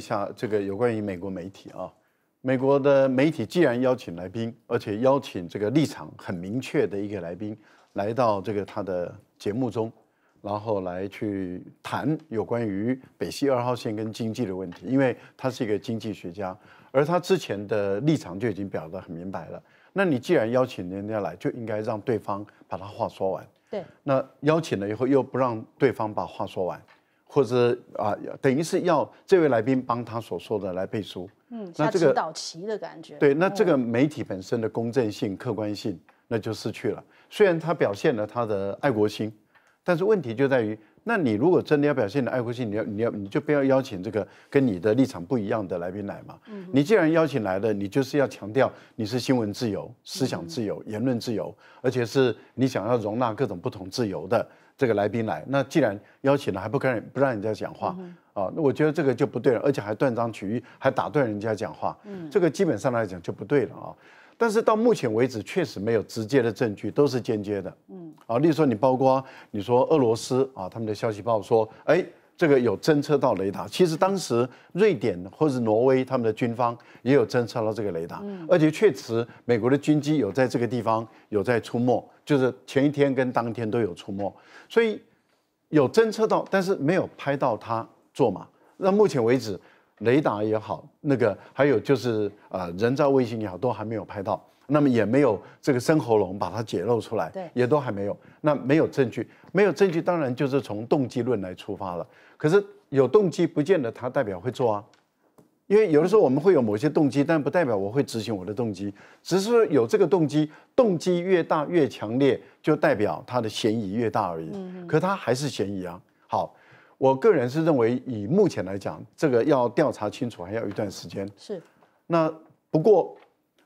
下这个有关于美国媒体啊，美国的媒体既然邀请来宾，而且邀请这个立场很明确的一个来宾来到这个他的节目中，然后来去谈有关于北溪二号线跟经济的问题，因为他是一个经济学家，而他之前的立场就已经表得很明白了。那你既然邀请人家来，就应该让对方把他话说完。对，那邀请了以后又不让对方把话说完。或者啊，等于是要这位来宾帮他所说的来背书，嗯，那这个导旗的感觉，对，那这个媒体本身的公正性、客观性那就失去了。虽然他表现了他的爱国心，但是问题就在于，那你如果真的要表现的爱国心，你要你要你就不要邀请这个跟你的立场不一样的来宾来嘛？嗯，你既然邀请来了，你就是要强调你是新闻自由、思想自由、言论自由，而且是你想要容纳各种不同自由的。这个来宾来，那既然邀请了，还不跟不让人家讲话啊？那我觉得这个就不对了，而且还断章取义，还打断人家讲话，这个基本上来讲就不对了啊。但是到目前为止，确实没有直接的证据，都是间接的。嗯，啊，例如说你包括你说俄罗斯啊，他们的消息报说，哎。这个有侦测到雷达，其实当时瑞典或者挪威他们的军方也有侦测到这个雷达，而且确实美国的军机有在这个地方有在出没，就是前一天跟当天都有出没，所以有侦测到，但是没有拍到它做嘛。那目前为止，雷达也好，那个还有就是呃人造卫星也好，都还没有拍到。那么也没有这个生喉咙把它解露出来，对，也都还没有。那没有证据，没有证据，当然就是从动机论来出发了。可是有动机，不见得他代表会做啊，因为有的时候我们会有某些动机，但不代表我会执行我的动机。只是有这个动机，动机越大越强烈，就代表他的嫌疑越大而已。嗯，可他还是嫌疑啊。好，我个人是认为，以目前来讲，这个要调查清楚还要一段时间。是。那不过。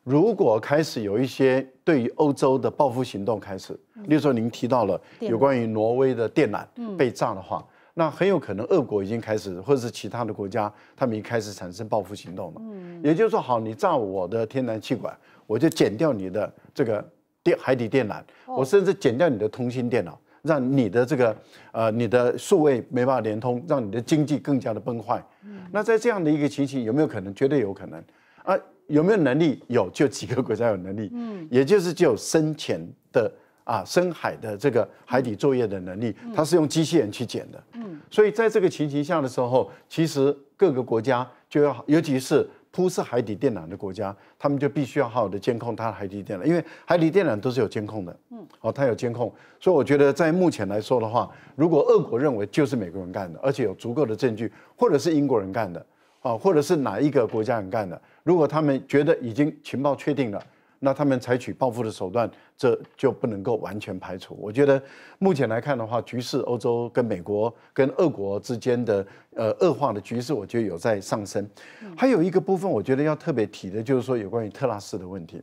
如果开始有一些对于欧洲的报复行动开始，例如说您提到了有关于挪威的电缆被炸的话，那很有可能俄国已经开始或者是其他的国家，他们已经开始产生报复行动了。嗯，也就是说，好，你炸我的天然气管，我就剪掉你的这个电海底电缆，我甚至剪掉你的通信电脑，让你的这个呃你的数位没办法连通，让你的经济更加的崩坏。那在这样的一个情形，有没有可能？绝对有可能。啊，有没有能力？有，就几个国家有能力。嗯，也就是就深潜的啊，深海的这个海底作业的能力，它是用机器人去捡的。嗯，所以在这个情形下的时候，其实各个国家就要，尤其是铺设海底电缆的国家，他们就必须要好好的监控它的海底电缆，因为海底电缆都是有监控的。嗯，哦，它有监控，所以我觉得在目前来说的话，如果俄国认为就是美国人干的，而且有足够的证据，或者是英国人干的。啊，或者是哪一个国家人干的？如果他们觉得已经情报确定了，那他们采取报复的手段，这就不能够完全排除。我觉得目前来看的话，局势欧洲跟美国跟俄国之间的呃恶化的局势，我觉得有在上升。还有一个部分，我觉得要特别提的，就是说有关于特拉斯的问题。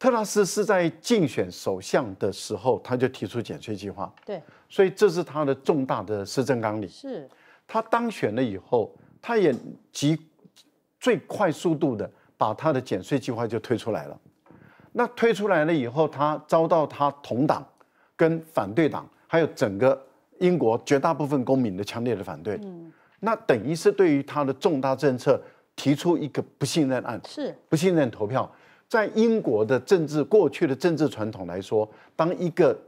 特拉斯是在竞选首相的时候，他就提出减税计划，对，所以这是他的重大的施政纲领。是他当选了以后。他也极最快速度的把他的减税计划就推出来了，那推出来了以后，他遭到他同党、跟反对党，还有整个英国绝大部分公民的强烈的反对。嗯，那等于是对于他的重大政策提出一个不信任案，是不信任投票。在英国的政治过去的政治传统来说，当一个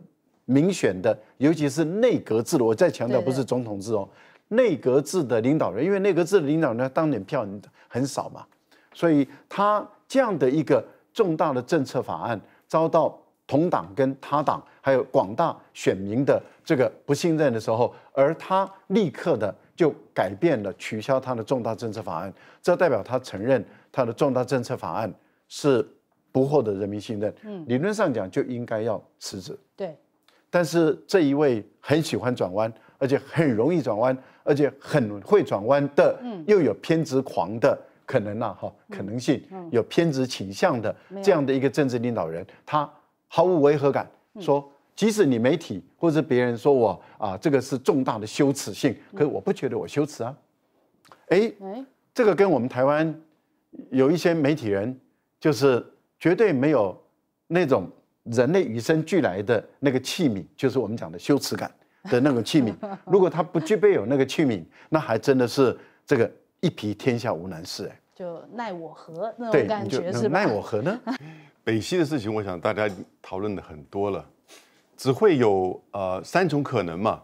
民选的，尤其是内阁制的，我再强调不是总统制哦。内阁制的领导人，因为内阁制的领导人当年票很少嘛，所以他这样的一个重大的政策法案遭到同党跟他党还有广大选民的这个不信任的时候，而他立刻的就改变了取消他的重大政策法案，这代表他承认他的重大政策法案是不获得人民信任。嗯，理论上讲就应该要辞职。对，但是这一位很喜欢转弯。而且很容易转弯，而且很会转弯的，又有偏执狂的可能呐，哈，可能性有偏执倾向的这样的一个政治领导人，他毫无违和感，说即使你媒体或者别人说我啊，这个是重大的羞耻性，可我不觉得我羞耻啊，哎，这个跟我们台湾有一些媒体人，就是绝对没有那种人类与生俱来的那个器皿，就是我们讲的羞耻感。的那个器皿，如果他不具备有那个器皿，那还真的是这个一皮天下无难事哎，就奈我何那种感觉是奈我何呢？北溪的事情，我想大家讨论的很多了，只会有呃三种可能嘛，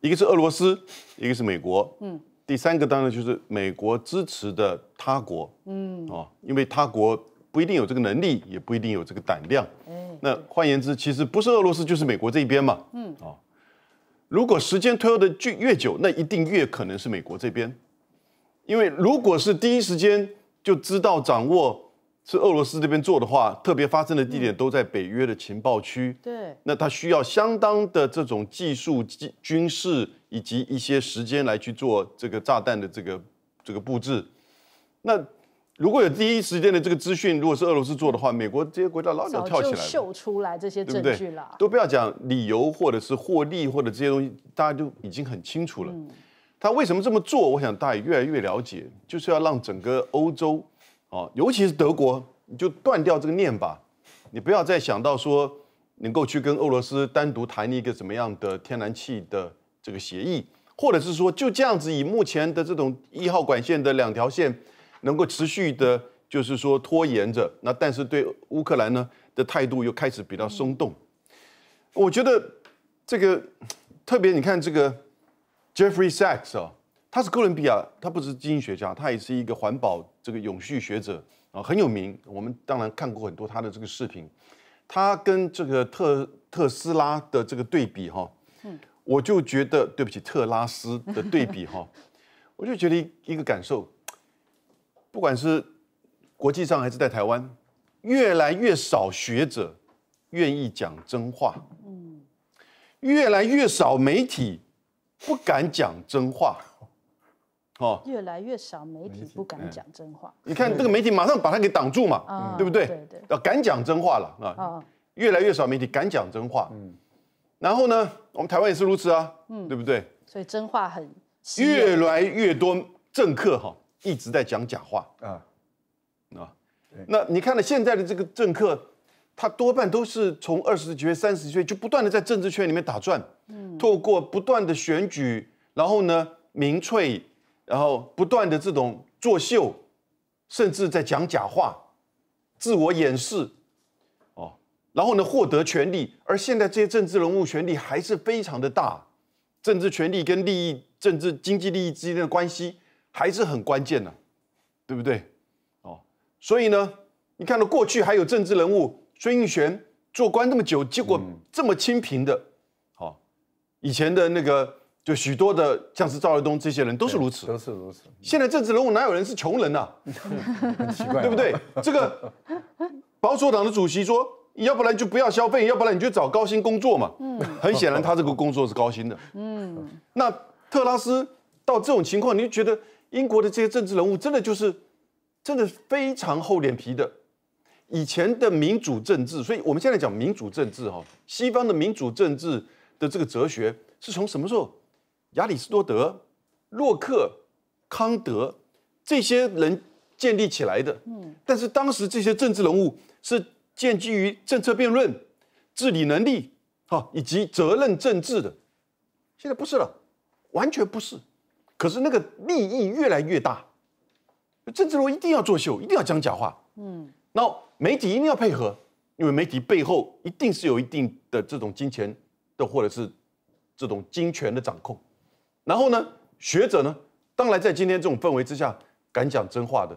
一个是俄罗斯，一个是美国，嗯，第三个当然就是美国支持的他国，嗯，哦，因为他国不一定有这个能力，也不一定有这个胆量，嗯，那换言之，其实不是俄罗斯就是美国这边嘛，嗯，哦，如果时间推后得越越久，那一定越可能是美国这边，因为如果是第一时间就知道掌握是俄罗斯这边做的话，特别发生的地点都在北约的情报区，对，那它需要相当的这种技术、军事以及一些时间来去做这个炸弹的这个这个布置，那。如果有第一时间的这个资讯，如果是俄罗斯做的话，美国这些国家老早跳起来了，秀出来这些证据了，都不要讲理由或者是获利或者这些东西，大家就已经很清楚了。他为什么这么做？我想大家越来越了解，就是要让整个欧洲，哦，尤其是德国，就断掉这个念吧，你不要再想到说能够去跟俄罗斯单独谈一个什么样的天然气的这个协议，或者是说就这样子以目前的这种一号管线的两条线。能够持续的，就是说拖延着，那但是对乌克兰呢的态度又开始比较松动。我觉得这个特别，你看这个 Jeffrey Sachs 啊，他是哥伦比亚，他不是基因学家，他也是一个环保这个永续学者啊，很有名。我们当然看过很多他的这个视频，他跟这个特特斯拉的这个对比哈，嗯，我就觉得对不起特拉斯的对比哈，我就觉得一个感受。不管是国际上还是在台湾，越来越少学者愿意讲真话，嗯，越来越少媒体不敢讲真话，哦，越来越少媒体不敢讲真话。你看这个媒体马上把它给挡住嘛，对不对？要敢讲真话了啊！越来越少媒体敢讲真话，嗯，然后呢，我们台湾也是如此啊，对不对？所以真话很，越来越多政客哈。一直在讲假话啊，啊，那你看呢？现在的这个政客，他多半都是从二十几岁、三十几岁就不断的在政治圈里面打转，嗯，透过不断的选举，然后呢民粹，然后不断的这种作秀，甚至在讲假话，自我掩饰，哦，然后呢获得权力。而现在这些政治人物权力还是非常的大，政治权力跟利益、政治经济利益之间的关系。还是很关键的，对不对？哦，所以呢，你看到过去还有政治人物孙运璇做官这么久，结果这么清贫的，好，以前的那个就许多的，像是赵立东这些人都是如此，都是如此。现在政治人物哪有人是穷人啊？很奇怪，对不对？这个保守党的主席说，要不然就不要消费，要不然你就找高薪工作嘛。嗯，很显然他这个工作是高薪的。嗯，那特拉斯到这种情况，你觉得？英国的这些政治人物真的就是，真的非常厚脸皮的。以前的民主政治，所以我们现在讲民主政治哈，西方的民主政治的这个哲学是从什么时候？亚里士多德、洛克、康德这些人建立起来的。嗯，但是当时这些政治人物是建基于政策辩论、治理能力哈，以及责任政治的。现在不是了，完全不是。可是那个利益越来越大，政治如一定要作秀，一定要讲假话。嗯，那媒体一定要配合，因为媒体背后一定是有一定的这种金钱的或者是这种金权的掌控。然后呢，学者呢，当然在今天这种氛围之下，敢讲真话的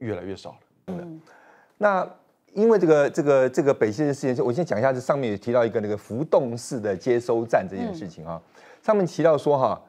越来越少了。嗯，那因为这个这个这个北溪的事情，我先讲一下，这上面也提到一个那个浮动式的接收站这件事情啊，上面提到说哈。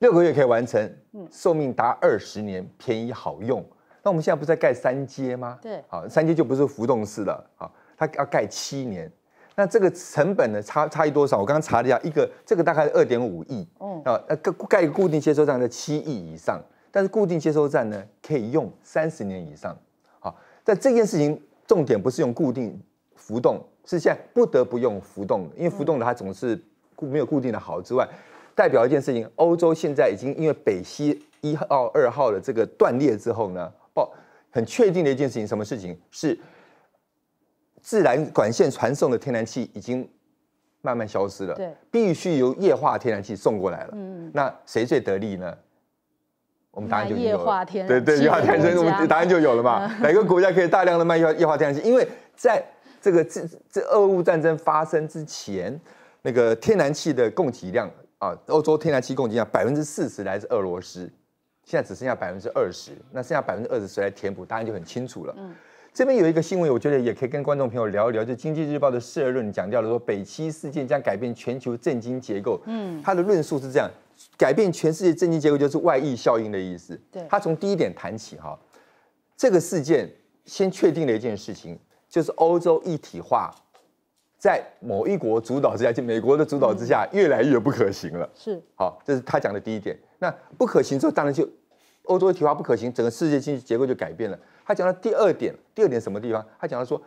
六个月可以完成，寿命达二十年，便宜好用。那我们现在不是在盖三阶吗？对，好，三阶就不是浮动式的啊，它要盖七年。那这个成本呢，差差异多少？我刚刚查了一下，一个这个大概是二点五亿，啊，呃，盖一个固定接收站在七亿以上，但是固定接收站呢，可以用三十年以上。好，但这件事情重点不是用固定浮动，是现在不得不用浮动，因为浮动的它总是固没有固定的好之外。代表一件事情，欧洲现在已经因为北溪一号、二号的这个断裂之后呢，报很确定的一件事情，什么事情是自然管线传送的天然气已经慢慢消失了，对，必须由液化天然气送过来了。嗯那谁最得利呢？我们答案就有了。液化天然气。对对，液化天然气，我们 答案就有了嘛？哪个国家可以大量的卖液液化天然气？因为在这个这这俄乌战争发生之前，那个天然气的供给量。啊，欧洲天然气供给量百分之四十来自俄罗斯，现在只剩下百分之二十，那剩下百分之二十谁来填补？答案就很清楚了。嗯，这边有一个新闻，我觉得也可以跟观众朋友聊一聊。就《经济日报》的社论讲掉了说，北溪事件将改变全球政经结构。嗯，它的论述是这样：改变全世界政经结构就是外溢效应的意思。对。它从第一点谈起哈，这个事件先确定了一件事情，就是欧洲一体化。在某一国主导之下，就美国的主导之下，越来越不可行了。是，好，这是他讲的第一点。那不可行之后，当然就欧洲一体化不可行，整个世界经济结构就改变了。他讲到第二点，第二点什么地方？他讲到说，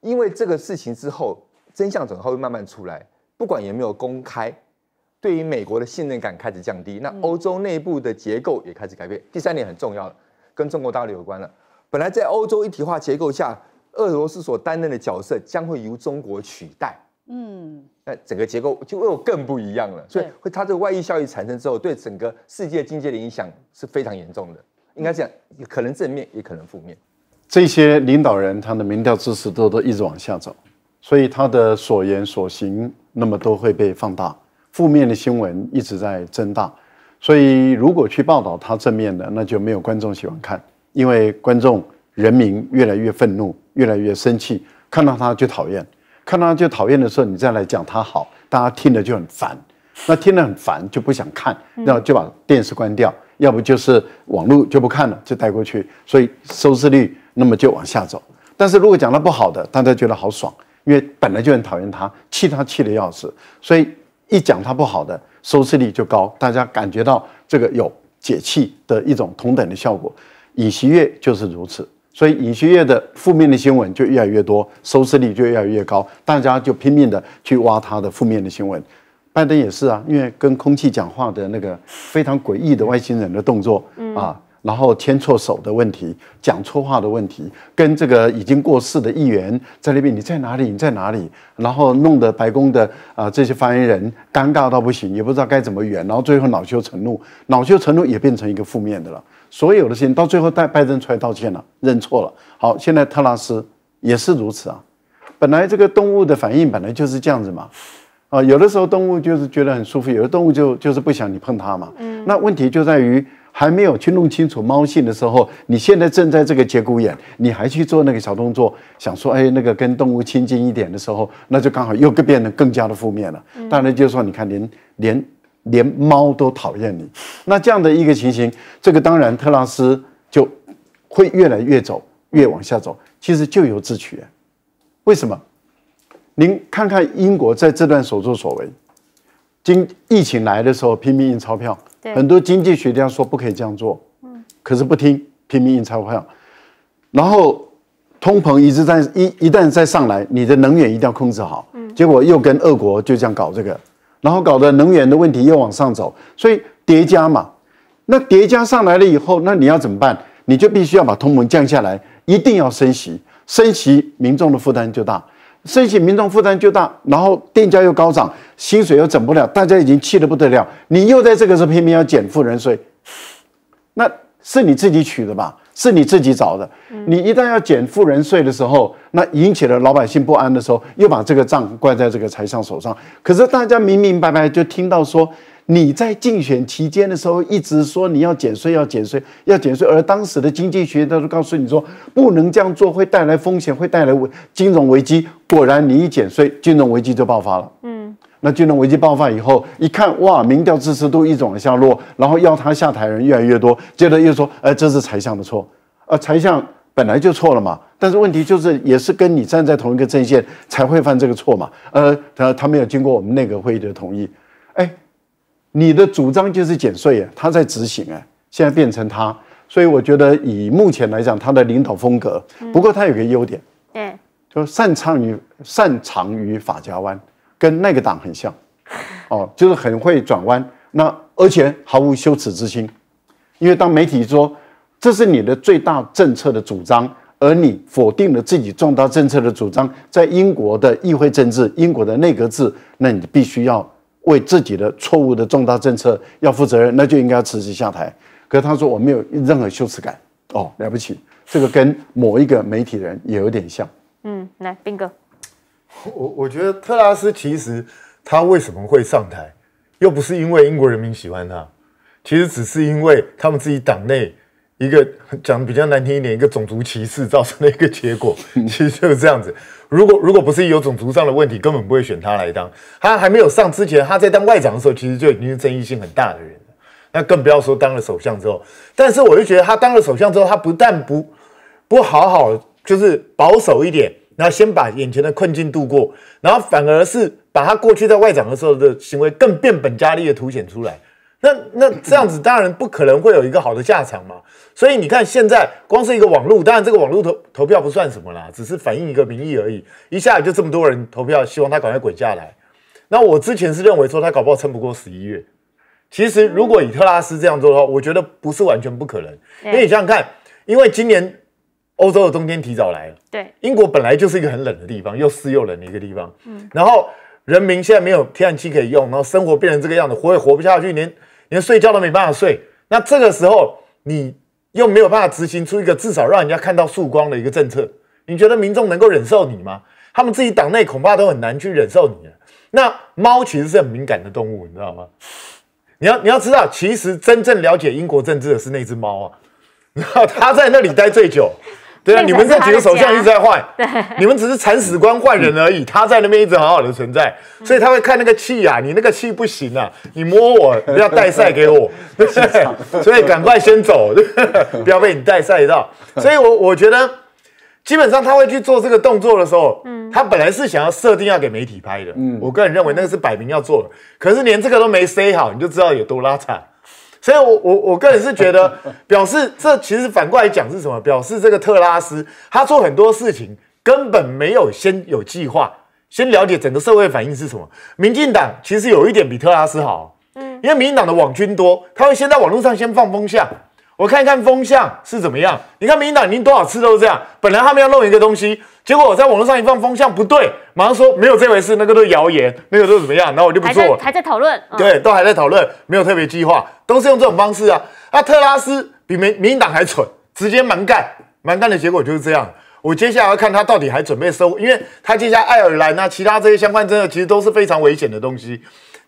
因为这个事情之后，真相总会慢慢出来，不管有没有公开，对于美国的信任感开始降低。那欧洲内部的结构也开始改变。第三点很重要了，跟中国大陆有关了。本来在欧洲一体化结构下。俄罗斯所担任的角色将会由中国取代，嗯，那整个结构就又更不一样了。所以，它这个外溢效应产生之后，对整个世界经济的影响是非常严重的。应该这也可能正面，也可能负面。这些领导人他的民调支持都都一直往下走，所以他的所言所行那么都会被放大。负面的新闻一直在增大，所以如果去报道他正面的，那就没有观众喜欢看，因为观众。人民越来越愤怒，越来越生气，看到他就讨厌，看到他就讨厌的时候，你再来讲他好，大家听了就很烦，那听了很烦就不想看，那就把电视关掉，要不就是网络就不看了，就带过去，所以收视率那么就往下走。但是如果讲他不好的，大家觉得好爽，因为本来就很讨厌他，气他气的要死，所以一讲他不好的，收视率就高，大家感觉到这个有解气的一种同等的效果。尹锡悦就是如此。所以尹锡悦的负面的新闻就越来越多，收视率就越来越高，大家就拼命的去挖他的负面的新闻。拜登也是啊，因为跟空气讲话的那个非常诡异的外星人的动作啊，然后牵错手的问题，讲错话的问题，跟这个已经过世的议员在那边你在哪里？你在哪里？然后弄得白宫的啊这些发言人尴尬到不行，也不知道该怎么圆，然后最后恼羞成怒，恼羞成怒也变成一个负面的了。所有的事情到最后，带拜登出来道歉了，认错了。好，现在特拉斯也是如此啊。本来这个动物的反应本来就是这样子嘛，啊，有的时候动物就是觉得很舒服，有的动物就就是不想你碰它嘛。嗯。那问题就在于还没有去弄清楚猫性的时候，你现在正在这个节骨眼，你还去做那个小动作，想说哎，那个跟动物亲近一点的时候，那就刚好又变得更加的负面了。当然就是说，你看，连连。连猫都讨厌你，那这样的一个情形，这个当然特拉斯就会越来越走，越往下走，其实咎由自取。为什么？您看看英国在这段所作所为，经疫情来的时候拼命印钞票，很多经济学家说不可以这样做，嗯，可是不听，拼命印钞票，然后通膨一直在一一旦再上来，你的能源一定要控制好，嗯，结果又跟俄国就这样搞这个。然后搞得能源的问题又往上走，所以叠加嘛，那叠加上来了以后，那你要怎么办？你就必须要把通膨降下来，一定要升息，升息民众的负担就大，升息民众负担就大，然后电价又高涨，薪水又整不了，大家已经气得不得了，你又在这个时候拼命要减负人税，那是你自己取的吧？是你自己找的。你一旦要减富人税的时候，那引起了老百姓不安的时候，又把这个账怪在这个财商手上。可是大家明明白白就听到说，你在竞选期间的时候一直说你要减税、要减税、要减税，而当时的经济学家都告诉你说不能这样做，会带来风险，会带来金融危机。果然，你一减税，金融危机就爆发了。嗯。那金融危机爆发以后，一看哇，民调支持度一往下落，然后要他下台人越来越多，接着又说，哎，这是财相的错，呃，财相本来就错了嘛，但是问题就是也是跟你站在同一个阵线才会犯这个错嘛，呃，他他没有经过我们内阁会议的同意，哎，你的主张就是减税啊，他在执行哎，现在变成他，所以我觉得以目前来讲，他的领导风格，不过他有个优点，嗯，就擅长于擅长于法家湾。跟那个党很像，哦，就是很会转弯，那而且毫无羞耻之心，因为当媒体说这是你的最大政策的主张，而你否定了自己重大政策的主张，在英国的议会政治、英国的内阁制，那你必须要为自己的错误的重大政策要负责任，那就应该要辞职下台。可是他说我没有任何羞耻感，哦，了不起，这个跟某一个媒体人也有点像。嗯，来，斌哥。我我觉得特拉斯其实他为什么会上台，又不是因为英国人民喜欢他，其实只是因为他们自己党内一个讲比较难听一点，一个种族歧视造成的一个结果，其实就是这样子。如果如果不是有种族上的问题，根本不会选他来当。他还没有上之前，他在当外长的时候，其实就已经是争议性很大的人那更不要说当了首相之后。但是我就觉得他当了首相之后，他不但不不好好，就是保守一点。然后先把眼前的困境度过，然后反而是把他过去在外长的时候的行为更变本加厉的凸显出来。那那这样子当然不可能会有一个好的下场嘛。所以你看现在光是一个网络，当然这个网络投投票不算什么啦，只是反映一个民意而已。一下就这么多人投票，希望他赶快滚下来。那我之前是认为说他搞不好撑不过十一月。其实如果以特拉斯这样做的话，我觉得不是完全不可能。因为你想想看，因为今年。欧洲的冬天提早来了。对，英国本来就是一个很冷的地方，又湿又冷的一个地方。嗯，然后人民现在没有天然气可以用，然后生活变成这个样子，活也活不下去，连连睡觉都没办法睡。那这个时候，你又没有办法执行出一个至少让人家看到曙光的一个政策，你觉得民众能够忍受你吗？他们自己党内恐怕都很难去忍受你。那猫其实是很敏感的动物，你知道吗？你要你要知道，其实真正了解英国政治的是那只猫啊，然后它在那里待最久。对啊，你们这几个首相一直在换，你们只是铲屎官换人而已，他在那边一直好好的存在，所以他会看那个气啊，你那个气不行啊，你摸我不要带赛给我，对 所以赶快先走，不要被你带赛到。所以我我觉得，基本上他会去做这个动作的时候，嗯，他本来是想要设定要给媒体拍的，嗯，我个人认为那个是摆明要做的，可是连这个都没塞好，你就知道有多拉惨。所以，我我我个人是觉得，表示这其实反过来讲是什么？表示这个特拉斯他做很多事情根本没有先有计划，先了解整个社会反应是什么。民进党其实有一点比特拉斯好，嗯，因为民进党的网军多，他会先在网络上先放风向。我看一看风向是怎么样。你看，民进党已经多少次都是这样，本来他们要弄一个东西，结果我在网络上一放风向不对，马上说没有这回事，那个是谣言，那个是怎么样，然后我就不做了。还在讨论，对，都还在讨论，没有特别计划，都是用这种方式啊。那特拉斯比民民进党还蠢，直接蛮干，蛮干的结果就是这样。我接下来要看他到底还准备收，因为他接下来爱尔兰啊，其他这些相关政策其实都是非常危险的东西。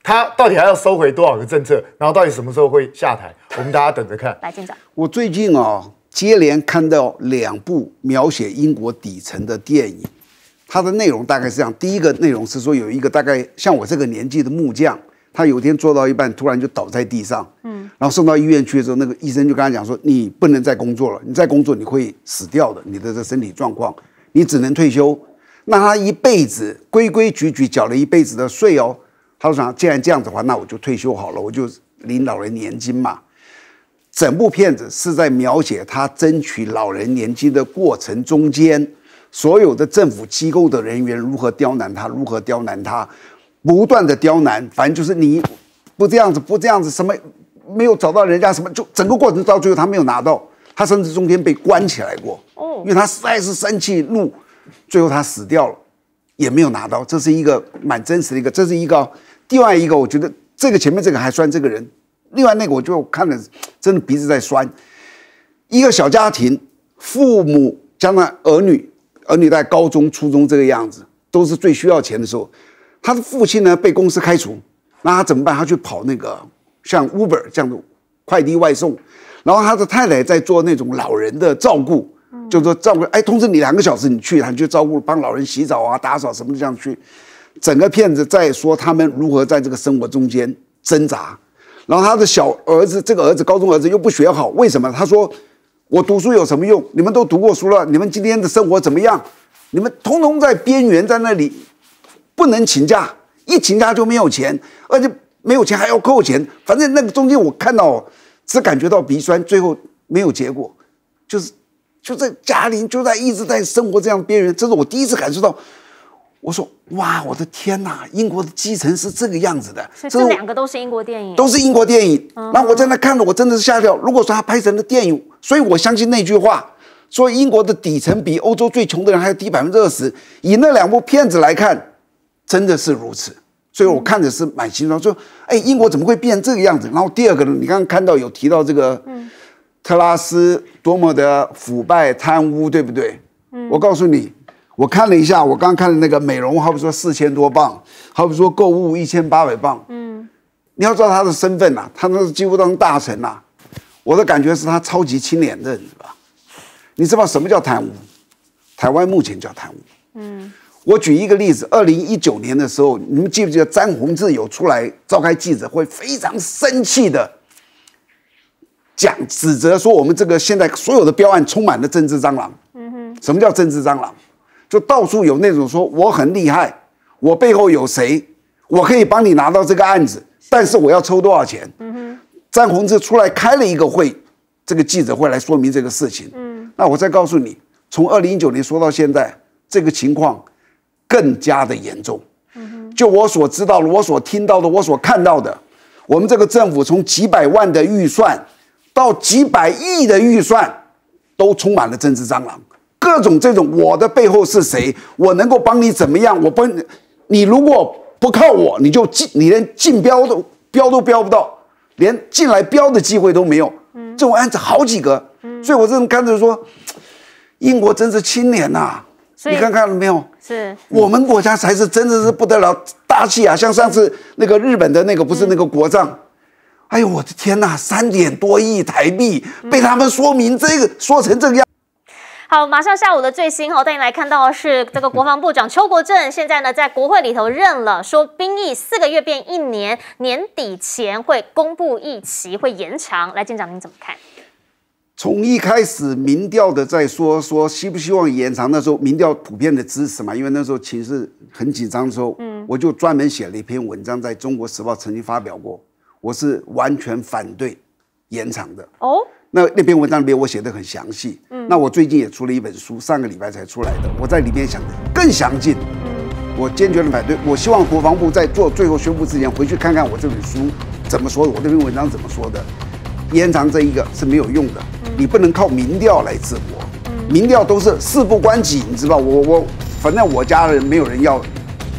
他到底还要收回多少个政策？然后到底什么时候会下台？我们大家等着看，白舰展。我最近啊，接连看到两部描写英国底层的电影，它的内容大概是这样：第一个内容是说有一个大概像我这个年纪的木匠。他有一天做到一半，突然就倒在地上，嗯，然后送到医院去的时候，那个医生就跟他讲说：“你不能再工作了，你再工作你会死掉的，你的这身体状况，你只能退休。”那他一辈子规规矩矩缴了一辈子的税哦，他说：“既然这样子的话，那我就退休好了，我就领老人年金嘛。”整部片子是在描写他争取老人年金的过程中间，所有的政府机构的人员如何刁难他，如何刁难他。不断的刁难，反正就是你不这样子，不这样子，什么没有找到人家什么，就整个过程到最后他没有拿到，他甚至中间被关起来过，哦，因为他实在是生气怒，最后他死掉了，也没有拿到。这是一个蛮真实的一个，这是一个另外一个，我觉得这个前面这个还算这个人，另外那个我就看了，真的鼻子在酸。一个小家庭，父母将来儿女，儿女在高中、初中这个样子，都是最需要钱的时候。他的父亲呢被公司开除，那他怎么办？他去跑那个像 Uber 这样的快递外送，然后他的太太在做那种老人的照顾，就说照顾，哎，通知你两个小时，你去，你去照顾，帮老人洗澡啊、打扫什么这样去。整个骗子在说他们如何在这个生活中间挣扎。然后他的小儿子，这个儿子高中儿子又不学好，为什么？他说我读书有什么用？你们都读过书了，你们今天的生活怎么样？你们通通在边缘在那里。不能请假，一请假就没有钱，而且没有钱还要扣钱。反正那个中间我看到，只感觉到鼻酸，最后没有结果，就是就在家里就在一直在生活这样边缘。这是我第一次感受到，我说哇，我的天哪，英国的基层是这个样子的。这两个都是英国电影，都是英国电影。那我在那看了，我真的是吓掉。如果说他拍成了电影，所以我相信那句话，说英国的底层比欧洲最穷的人还要低百分之二十。以那两部片子来看。真的是如此，所以我看着是蛮心酸。说，哎，英国怎么会变成这个样子？然后第二个呢，你刚刚看到有提到这个，嗯，特拉斯多么的腐败贪污，对不对？嗯，我告诉你，我看了一下，我刚刚看的那个美容，好比说四千多磅，好比说购物一千八百磅，嗯，你要知道他的身份呐，他那是几乎当大臣呐。我的感觉是他超级清廉，知道吧？你知道什么叫贪污？台湾目前叫贪污，嗯。我举一个例子，二零一九年的时候，你们记不记得詹宏志有出来召开记者会，非常生气的讲指责说，我们这个现在所有的标案充满了政治蟑螂。嗯哼，什么叫政治蟑螂？就到处有那种说我很厉害，我背后有谁，我可以帮你拿到这个案子，但是我要抽多少钱？嗯哼，詹宏志出来开了一个会，这个记者会来说明这个事情。嗯，那我再告诉你，从二零一九年说到现在，这个情况。更加的严重。嗯就我所知道的，我所听到的，我所看到的，我们这个政府从几百万的预算到几百亿的预算，都充满了政治蟑螂，各种这种。我的背后是谁？我能够帮你怎么样？我不，你如果不靠我，你就进，你连竞标都标都标不到，连进来标的机会都没有。这种案子好几个。所以我这种看脆说，英国真是清廉呐。你看看了没有？是我们国家才是真的是不得了大气啊！像上次那个日本的那个不是那个国葬，哎呦我的天呐，三点多亿台币被他们说明这个说成这个样。好，马上下午的最新哦，带你来看到是这个国防部长邱国正现在呢在国会里头认了，说兵役四个月变一年，年底前会公布议期会延长。来，舰长您怎么看？从一开始民调的在说说希不希望延长的时候，民调普遍的支持嘛，因为那时候情势很紧张的时候，嗯，我就专门写了一篇文章，在中国时报曾经发表过，我是完全反对延长的哦。那那篇文章里面我写的很详细，嗯，那我最近也出了一本书，上个礼拜才出来的，我在里面想的更详尽，嗯，我坚决的反对，我希望国防部在做最后宣布之前回去看看我这本书怎么说的，我这篇文章怎么说的，延长这一个是没有用的。你不能靠民调来治国，民调都是事不关己，你知道我我反正我家人没有人要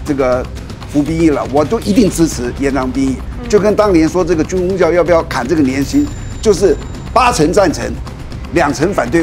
这个服兵役了，我都一定支持延长兵役，就跟当年说这个军工教要不要砍这个年薪，就是八成赞成，两成反对。